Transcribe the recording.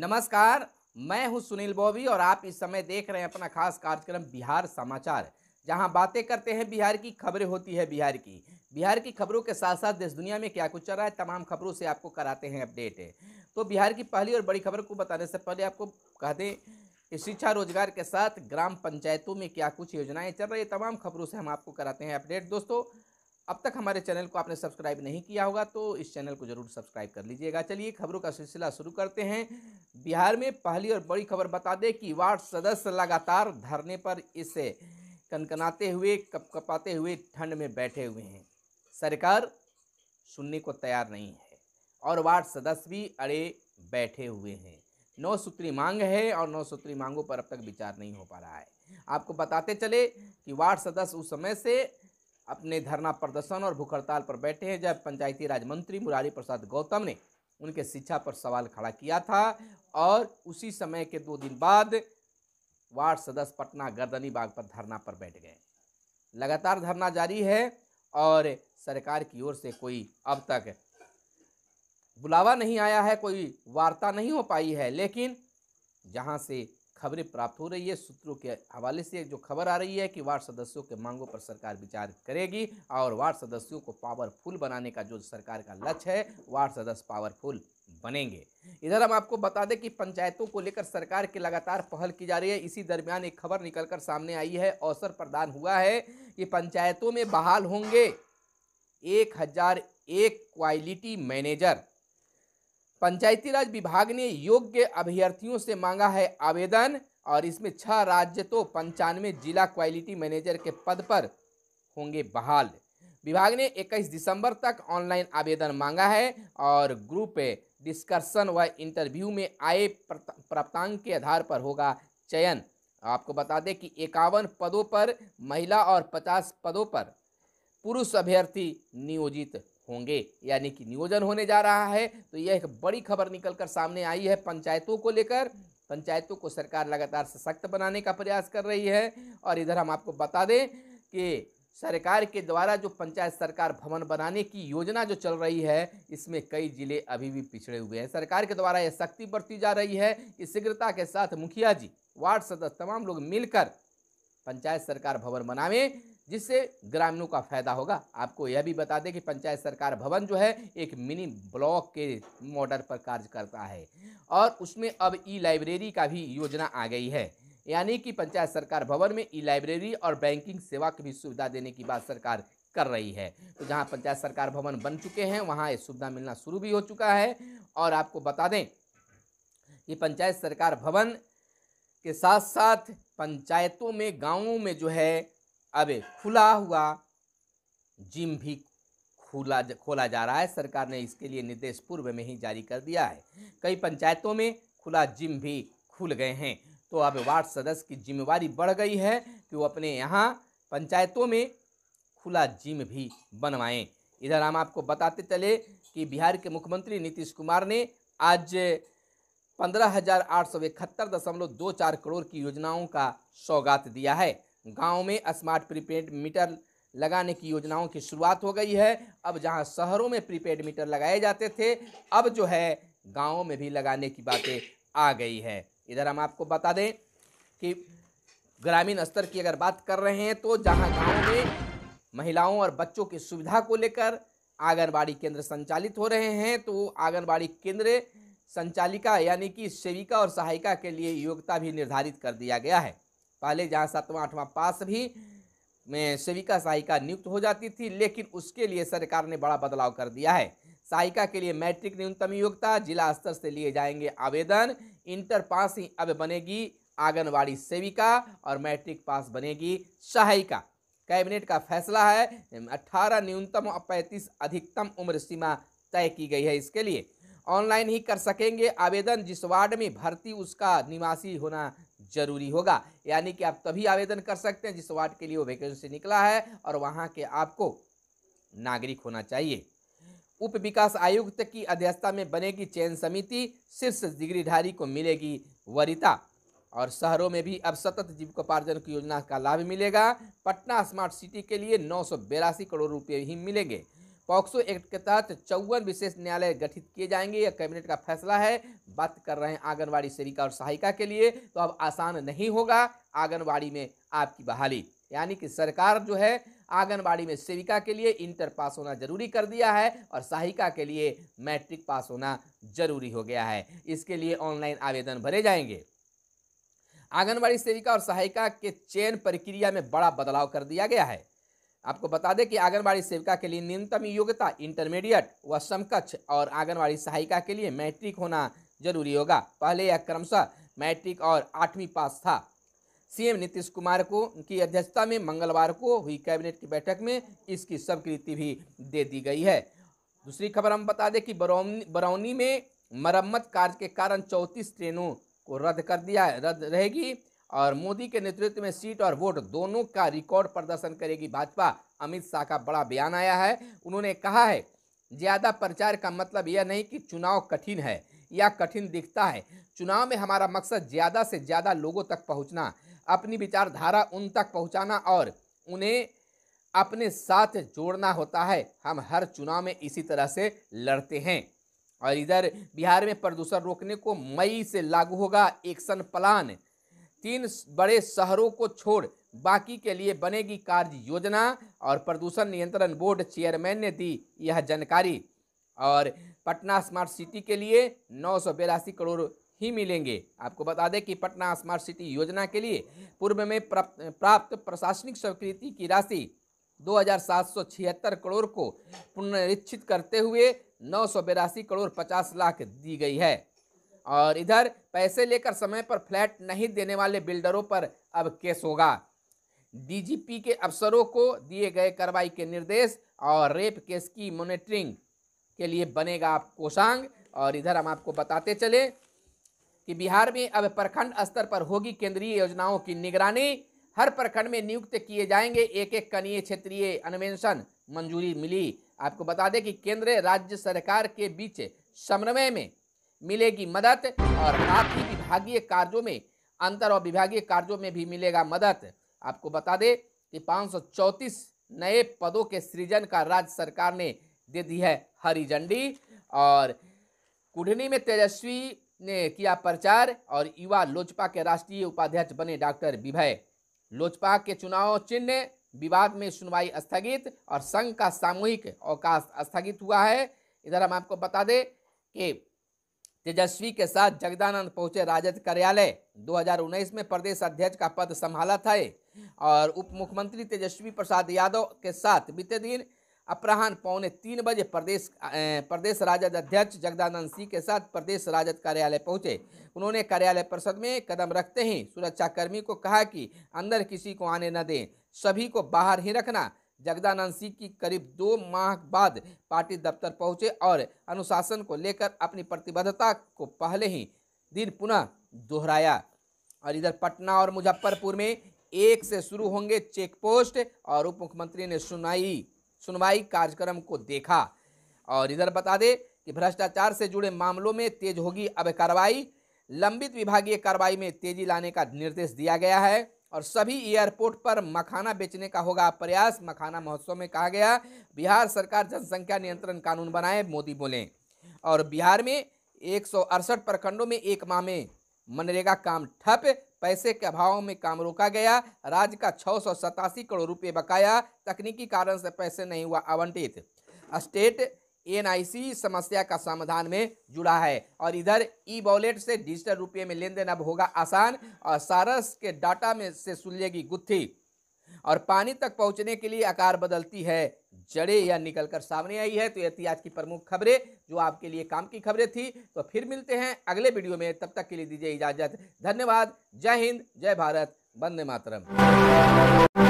नमस्कार मैं हूं सुनील बॉबी और आप इस समय देख रहे हैं अपना खास कार्यक्रम बिहार समाचार जहां बातें करते हैं बिहार की खबरें होती है बिहार की बिहार की खबरों के साथ साथ देश दुनिया में क्या कुछ चल रहा है तमाम खबरों से आपको कराते हैं अपडेट है। तो बिहार की पहली और बड़ी खबर को बताने से पहले आपको कह दें कि शिक्षा रोजगार के साथ ग्राम पंचायतों में क्या कुछ योजनाएं चल रही है तमाम खबरों से हम आपको कराते हैं अपडेट दोस्तों अब तक हमारे चैनल को आपने सब्सक्राइब नहीं किया होगा तो इस चैनल को जरूर सब्सक्राइब कर लीजिएगा चलिए खबरों का सिलसिला शुरू करते हैं बिहार में पहली और बड़ी खबर बता दें कि वार्ड सदस्य लगातार धरने पर इसे कनकनाते हुए कपकपाते हुए ठंड में बैठे हुए हैं सरकार सुनने को तैयार नहीं है और वार्ड सदस्य भी अड़े बैठे हुए हैं नौ सूत्री मांग है और नौ सूत्री मांगों पर अब तक विचार नहीं हो पा रहा है आपको बताते चले कि वार्ड सदस्य उस समय से अपने धरना प्रदर्शन और भूख हड़ताल पर बैठे हैं जब पंचायती राज मंत्री मुरारी प्रसाद गौतम ने उनके शिक्षा पर सवाल खड़ा किया था और उसी समय के दो दिन बाद वार्ड सदस्य पटना गर्दनी बाग पर धरना पर बैठ गए लगातार धरना जारी है और सरकार की ओर से कोई अब तक बुलावा नहीं आया है कोई वार्ता नहीं हो पाई है लेकिन जहां से खबरें प्राप्त हो रही है सूत्रों के हवाले से जो खबर आ रही है कि वार्ड सदस्यों के मांगों पर सरकार विचार करेगी और वार्ड सदस्यों को पावरफुल बनाने का जो सरकार का लक्ष्य है वार्ड सदस्य पावरफुल बनेंगे इधर हम आपको बता दें कि पंचायतों को लेकर सरकार की लगातार पहल की जा रही है इसी दरमियान एक खबर निकलकर सामने आई है अवसर प्रदान हुआ है कि पंचायतों में बहाल होंगे एक हजार एक क्वालिटी मैनेजर पंचायती राज विभाग ने योग्य अभ्यर्थियों से मांगा है आवेदन और इसमें छह राज्य तो पंचानवे जिला क्वालिटी मैनेजर के पद पर होंगे बहाल विभाग ने 21 दिसंबर तक ऑनलाइन आवेदन मांगा है और ग्रुप डिस्कशन व इंटरव्यू में आए प्राप्तांक के आधार पर होगा चयन आपको बता दें कि इक्यावन पदों पर महिला और 50 पदों पर पुरुष अभ्यर्थी नियोजित होंगे यानी कि नियोजन होने जा रहा है तो यह एक बड़ी खबर निकल कर सामने आई है पंचायतों को लेकर पंचायतों को सरकार लगातार सशक्त बनाने का प्रयास कर रही है और इधर हम आपको बता दें कि सरकार के द्वारा जो पंचायत सरकार भवन बनाने की योजना जो चल रही है इसमें कई जिले अभी भी पिछड़े हुए हैं सरकार के द्वारा यह सख्ती बरती जा रही है कि शीघ्रता के साथ मुखिया जी वार्ड सदस्य तमाम लोग मिलकर पंचायत सरकार भवन बनावें जिससे ग्रामीणों का फायदा होगा आपको यह भी बता दें कि पंचायत सरकार भवन जो है एक मिनी ब्लॉक के मॉडल पर कार्य करता है और उसमें अब ई लाइब्रेरी का भी योजना आ गई है यानी कि पंचायत सरकार भवन में ई लाइब्रेरी और बैंकिंग सेवा की भी सुविधा देने की बात सरकार कर रही है तो जहाँ पंचायत सरकार भवन बन चुके हैं वहाँ ये सुविधा मिलना शुरू भी हो चुका है और आपको बता दें कि पंचायत सरकार भवन के साथ साथ पंचायतों में गांवों में जो है अबे खुला हुआ जिम भी खुला खोला जा रहा है सरकार ने इसके लिए निर्देश पूर्व में ही जारी कर दिया है कई पंचायतों में खुला जिम भी खुल गए हैं तो अब वार्ड सदस्य की जिम्मेवारी बढ़ गई है कि वो अपने यहाँ पंचायतों में खुला जिम भी बनवाएं इधर हम आपको बताते चले कि बिहार के मुख्यमंत्री नीतीश कुमार ने आज पंद्रह हजार आठ सौ इकहत्तर दशमलव दो चार करोड़ की योजनाओं का सौगात दिया है गाँव में स्मार्ट प्रीपेड मीटर लगाने की योजनाओं की शुरुआत हो गई है अब जहां शहरों में प्रीपेड मीटर लगाए जाते थे अब जो है गाँव में भी लगाने की बातें आ गई है इधर हम आपको बता दें कि ग्रामीण स्तर की अगर बात कर रहे हैं तो जहां गाँव में महिलाओं और बच्चों की सुविधा को लेकर आंगनबाड़ी केंद्र संचालित हो रहे हैं तो आंगनबाड़ी केंद्र संचालिका यानी कि सेविका और सहायिका के लिए योग्यता भी निर्धारित कर दिया गया है पहले जहाँ सातवां आठवां पास भी में सेविका सहायिका नियुक्त हो जाती थी लेकिन उसके लिए सरकार ने बड़ा बदलाव कर दिया है सहायिका के लिए मैट्रिक न्यूनतम योग्यता जिला स्तर से लिए जाएंगे आवेदन इंटर पास ही अब बनेगी आंगनबाड़ी सेविका और मैट्रिक पास बनेगी सहायिका कैबिनेट का फैसला है 18 न्यूनतम और पैंतीस अधिकतम उम्र सीमा तय की गई है इसके लिए ऑनलाइन ही कर सकेंगे आवेदन जिस वार्ड में भर्ती उसका निवासी होना जरूरी होगा यानी कि आप तभी आवेदन कर सकते हैं जिस वार्ड के लिए वो वैकेंसी निकला है और वहाँ के आपको नागरिक होना चाहिए उप विकास आयुक्त की अध्यक्षता में बनेगी चयन समिति शीर्ष डिग्रीधारी को मिलेगी वरिता और शहरों में भी अब सतत जीविकोपार्जन की योजना का लाभ मिलेगा पटना स्मार्ट सिटी के लिए नौ करोड़ रुपये ही मिलेंगे पॉक्सो एक्ट के तहत चौवन विशेष न्यायालय गठित किए जाएंगे यह कैबिनेट का फैसला है बात कर रहे हैं आंगनबाड़ी सेविका और सहायिका के लिए तो अब आसान नहीं होगा आंगनबाड़ी में आपकी बहाली यानी कि सरकार जो है आंगनबाड़ी में सेविका के लिए इंटर पास होना जरूरी कर दिया है और सहायिका के लिए मैट्रिक पास होना जरूरी हो गया है इसके लिए ऑनलाइन आवेदन भरे जाएंगे आंगनबाड़ी सेविका और सहायिका के चयन प्रक्रिया में बड़ा बदलाव कर दिया गया है आपको बता दें कि आंगनबाड़ी सेविका के लिए न्यूनतम योग्यता इंटरमीडिएट व समकक्ष और आंगनबाड़ी सहायिका के लिए मैट्रिक होना जरूरी होगा पहले यह क्रमशः मैट्रिक और आठवीं पास था सीएम नीतीश कुमार को की अध्यक्षता में मंगलवार को हुई कैबिनेट की बैठक में इसकी स्वीकृति भी दे दी गई है दूसरी खबर हम बता दें कि बरौनी बरौनी में मरम्मत कार्य के कारण चौंतीस ट्रेनों को रद्द कर दिया है रद्द रहेगी और मोदी के नेतृत्व में सीट और वोट दोनों का रिकॉर्ड प्रदर्शन करेगी भाजपा अमित शाह का बड़ा बयान आया है उन्होंने कहा है ज़्यादा प्रचार का मतलब यह नहीं कि चुनाव कठिन है या कठिन दिखता है चुनाव में हमारा मकसद ज़्यादा से ज़्यादा लोगों तक पहुंचना अपनी विचारधारा उन तक पहुंचाना और उन्हें अपने साथ जोड़ना होता है हम हर चुनाव में इसी तरह से लड़ते हैं और इधर बिहार में प्रदूषण रोकने को मई से लागू होगा एक्शन प्लान तीन बड़े शहरों को छोड़ बाकी के लिए बनेगी कार्य योजना और प्रदूषण नियंत्रण बोर्ड चेयरमैन ने दी यह जानकारी और पटना स्मार्ट सिटी के लिए नौ करोड़ ही मिलेंगे आपको बता दें कि पटना स्मार्ट सिटी योजना के लिए पूर्व में प्राप्त प्रशासनिक स्वीकृति की राशि 2,776 करोड़ को पुनरीक्षित करते हुए नौ करोड़ 50 लाख दी गई है और इधर पैसे लेकर समय पर फ्लैट नहीं देने वाले बिल्डरों पर अब केस होगा डीजीपी के अफसरों को दिए गए कार्रवाई के निर्देश और रेप केस की मॉनिटरिंग के लिए बनेगा आप कोषांग और इधर हम आपको बताते चले कि बिहार में अब प्रखंड स्तर पर होगी केंद्रीय योजनाओं की निगरानी हर प्रखंड में नियुक्त किए जाएंगे एक एक कनीय क्षेत्रीय अनुवेंशन मंजूरी मिली आपको बता दें कि केंद्र राज्य सरकार के बीच समन्वय में मिलेगी मदद और साथ ही विभागीय कार्यों में अंतर और विभागीय कार्यों में भी मिलेगा मदद आपको बता दें कि पाँच नए पदों के सृजन का राज्य सरकार ने दे दी है हरी झंडी और कुढ़नी में तेजस्वी ने किया प्रचार और युवा लोजपा के राष्ट्रीय उपाध्यक्ष बने डॉक्टर विभय लोजपा के चुनाव चिन्ह विवाद में सुनवाई स्थगित और संघ का सामूहिक अवकाश स्थगित हुआ है इधर हम आपको बता दें कि तेजस्वी के साथ जगदानंद पहुंचे राजद कार्यालय 2019 में प्रदेश अध्यक्ष का पद संभाला था और उप मुख्यमंत्री तेजस्वी प्रसाद यादव के साथ बीते दिन अपराहन पौने तीन बजे प्रदेश प्रदेश राजद अध्यक्ष जगदानंद सिंह के साथ प्रदेश राजद कार्यालय पहुंचे उन्होंने कार्यालय परिषद में कदम रखते ही सुरक्षाकर्मी को कहा कि अंदर किसी को आने न दें सभी को बाहर ही रखना जगदानंद सिंह की करीब दो माह बाद पार्टी दफ्तर पहुंचे और अनुशासन को लेकर अपनी प्रतिबद्धता को पहले ही दिन पुनः दोहराया और इधर पटना और मुजफ्फरपुर में एक से शुरू होंगे चेक पोस्ट और उप मुख्यमंत्री ने सुनाई सुनवाई कार्यक्रम को देखा और इधर बता दे कि भ्रष्टाचार से जुड़े मामलों में तेज होगी अब कार्रवाई लंबित विभागीय कार्रवाई में तेजी लाने का निर्देश दिया गया है और सभी एयरपोर्ट पर मखाना बेचने का होगा प्रयास मखाना महोत्सव में कहा गया बिहार सरकार जनसंख्या नियंत्रण कानून बनाए मोदी बोले और बिहार में एक प्रखंडों में एक माह में मनरेगा काम ठप पैसे के अभाव में काम रोका गया राज्य का छः करोड़ रुपए बकाया तकनीकी कारण से पैसे नहीं हुआ आवंटित स्टेट एनआईसी समस्या का समाधान में जुड़ा है और इधर ई वॉलेट से डिजिटल रुपये में लेन देन अब होगा आसान और सारस के डाटा में से सुलझेगी गुत्थी और पानी तक पहुंचने के लिए आकार बदलती है जड़े या निकलकर सामने आई है तो ये थी आज की प्रमुख खबरें जो आपके लिए काम की खबरें थी तो फिर मिलते हैं अगले वीडियो में तब तक के लिए दीजिए इजाजत धन्यवाद जय हिंद जय भारत वंदे मातरम